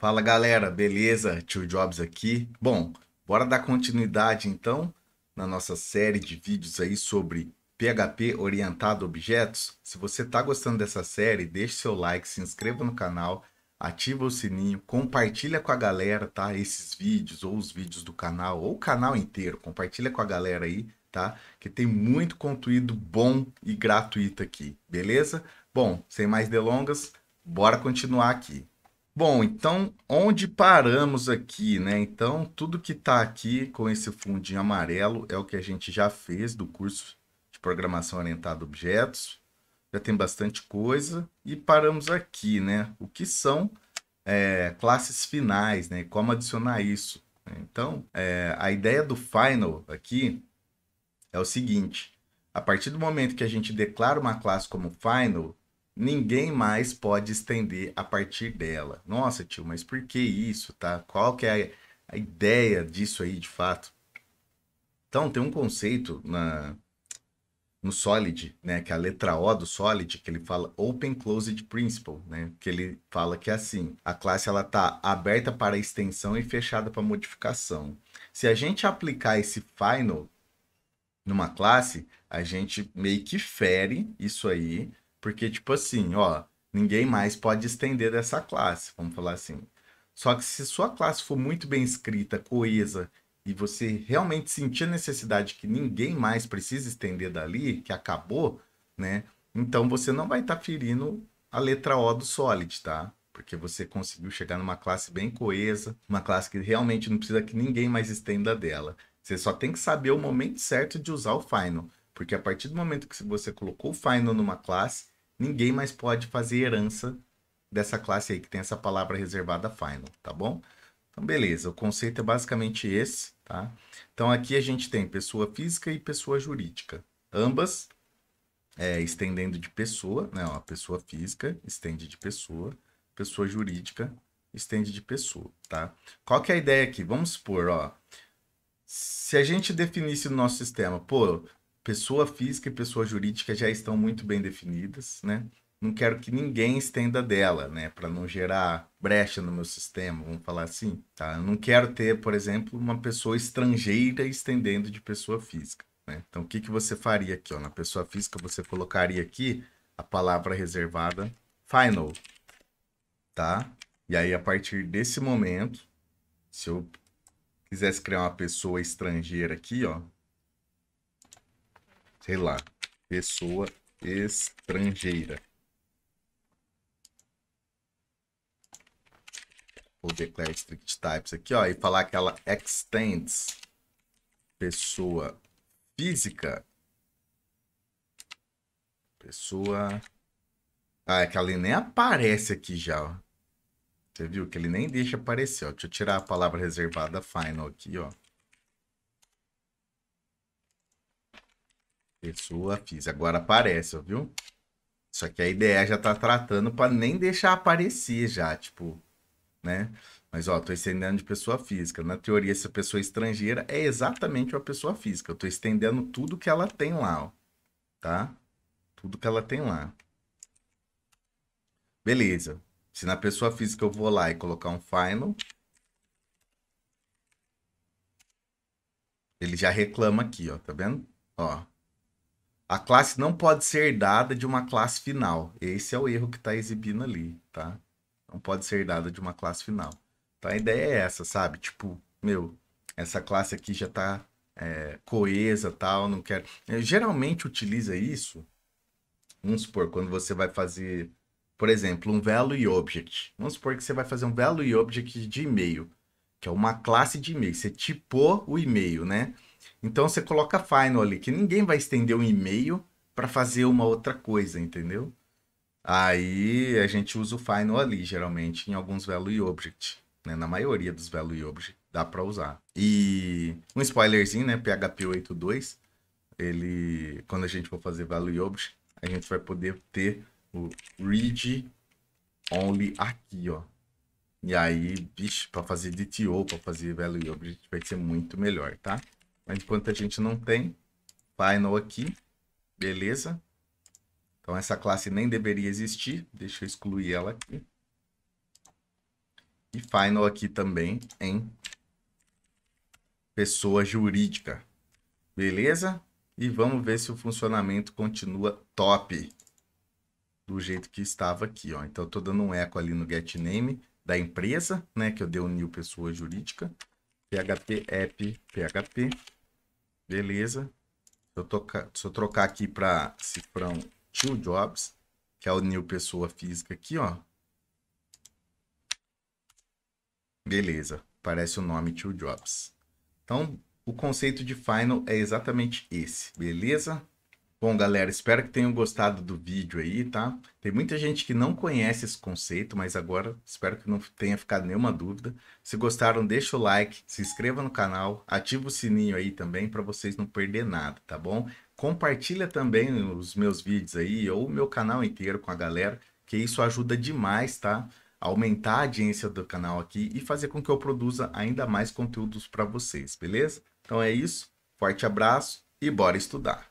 Fala galera, beleza? Tio Jobs aqui. Bom, bora dar continuidade então na nossa série de vídeos aí sobre PHP orientado a objetos. Se você está gostando dessa série, deixe seu like, se inscreva no canal, ativa o sininho, compartilha com a galera, tá? Esses vídeos ou os vídeos do canal ou o canal inteiro, compartilha com a galera aí, tá? Que tem muito conteúdo bom e gratuito aqui, beleza? Bom, sem mais delongas, bora continuar aqui. Bom, então onde paramos aqui, né? Então, tudo que está aqui com esse fundinho amarelo é o que a gente já fez do curso de programação orientada a objetos. Já tem bastante coisa. E paramos aqui, né? O que são é, classes finais, né? Como adicionar isso. Né? Então, é, a ideia do final aqui é o seguinte: a partir do momento que a gente declara uma classe como final, ninguém mais pode estender a partir dela. Nossa, tio, mas por que isso, tá? Qual que é a, a ideia disso aí, de fato? Então, tem um conceito na, no Solid, né, que é a letra O do Solid, que ele fala Open Closed Principle, né, que ele fala que é assim, a classe ela tá aberta para extensão e fechada para modificação. Se a gente aplicar esse final numa classe, a gente meio que fere isso aí porque, tipo assim, ó, ninguém mais pode estender dessa classe, vamos falar assim. Só que se sua classe for muito bem escrita, coesa, e você realmente sentir a necessidade que ninguém mais precisa estender dali, que acabou, né? Então você não vai estar tá ferindo a letra O do Solid, tá? Porque você conseguiu chegar numa classe bem coesa, uma classe que realmente não precisa que ninguém mais estenda dela. Você só tem que saber o momento certo de usar o final, porque a partir do momento que você colocou o final numa classe, ninguém mais pode fazer herança dessa classe aí, que tem essa palavra reservada final, tá bom? Então, beleza, o conceito é basicamente esse, tá? Então, aqui a gente tem pessoa física e pessoa jurídica. Ambas é, estendendo de pessoa, né? Ó, pessoa física estende de pessoa, pessoa jurídica estende de pessoa, tá? Qual que é a ideia aqui? Vamos supor, ó, se a gente definisse no nosso sistema, pô, pessoa física e pessoa jurídica já estão muito bem definidas, né? Não quero que ninguém estenda dela, né? Para não gerar brecha no meu sistema, vamos falar assim, tá? Eu não quero ter, por exemplo, uma pessoa estrangeira estendendo de pessoa física, né? Então, o que, que você faria aqui, ó? Na pessoa física, você colocaria aqui a palavra reservada final, tá? E aí, a partir desse momento, se eu quisesse criar uma pessoa estrangeira aqui, ó, sei lá, pessoa estrangeira. Vou declarar strict types aqui, ó, e falar que ela extends pessoa física. Pessoa. Ah, é que ela nem aparece aqui já, ó. Você viu que ele nem deixa aparecer, ó. Deixa eu tirar a palavra reservada final aqui, ó. Pessoa física. Agora aparece, viu? Só que a ideia já tá tratando para nem deixar aparecer já, tipo, né? Mas ó, tô estendendo de pessoa física. Na teoria, essa pessoa estrangeira é exatamente uma pessoa física. Eu tô estendendo tudo que ela tem lá, ó. Tá? Tudo que ela tem lá. Beleza. Se na pessoa física eu vou lá e colocar um final, ele já reclama aqui, ó, tá vendo? Ó, a classe não pode ser herdada de uma classe final. Esse é o erro que está exibindo ali, tá? Não pode ser herdada de uma classe final. Então a ideia é essa, sabe? Tipo, meu, essa classe aqui já está é, coesa, tal, não quero. Eu, geralmente utiliza isso, vamos supor, quando você vai fazer, por exemplo, um value object. Vamos supor que você vai fazer um value object de e-mail, que é uma classe de e-mail. Você tipou o e-mail, né? Então você coloca final ali, que ninguém vai estender um e-mail para fazer uma outra coisa, entendeu? Aí a gente usa o final ali, geralmente, em alguns value object. Né? Na maioria dos value object dá para usar. E um spoilerzinho, né? PHP 8.2, ele, quando a gente for fazer value object, a gente vai poder ter o read only aqui, ó. E aí, bicho, para fazer DTO, para fazer value object, vai ser muito melhor, tá? Enquanto a gente não tem, final aqui, beleza? Então essa classe nem deveria existir, deixa eu excluir ela aqui. E final aqui também em pessoa jurídica, beleza? E vamos ver se o funcionamento continua top do jeito que estava aqui, ó. Então eu tô dando um eco ali no get name da empresa, né, que eu dei o um new pessoa jurídica, php app php Beleza. Se eu, tocar, se eu trocar aqui para cifrão Two Jobs, que é o New Pessoa Física aqui, ó. Beleza. Parece o nome Two Jobs. Então, o conceito de final é exatamente esse, beleza? Bom, galera, espero que tenham gostado do vídeo aí, tá? Tem muita gente que não conhece esse conceito, mas agora espero que não tenha ficado nenhuma dúvida. Se gostaram, deixa o like, se inscreva no canal, ativa o sininho aí também para vocês não perder nada, tá bom? Compartilha também os meus vídeos aí ou o meu canal inteiro com a galera, que isso ajuda demais, tá? Aumentar a audiência do canal aqui e fazer com que eu produza ainda mais conteúdos para vocês, beleza? Então é isso, forte abraço e bora estudar!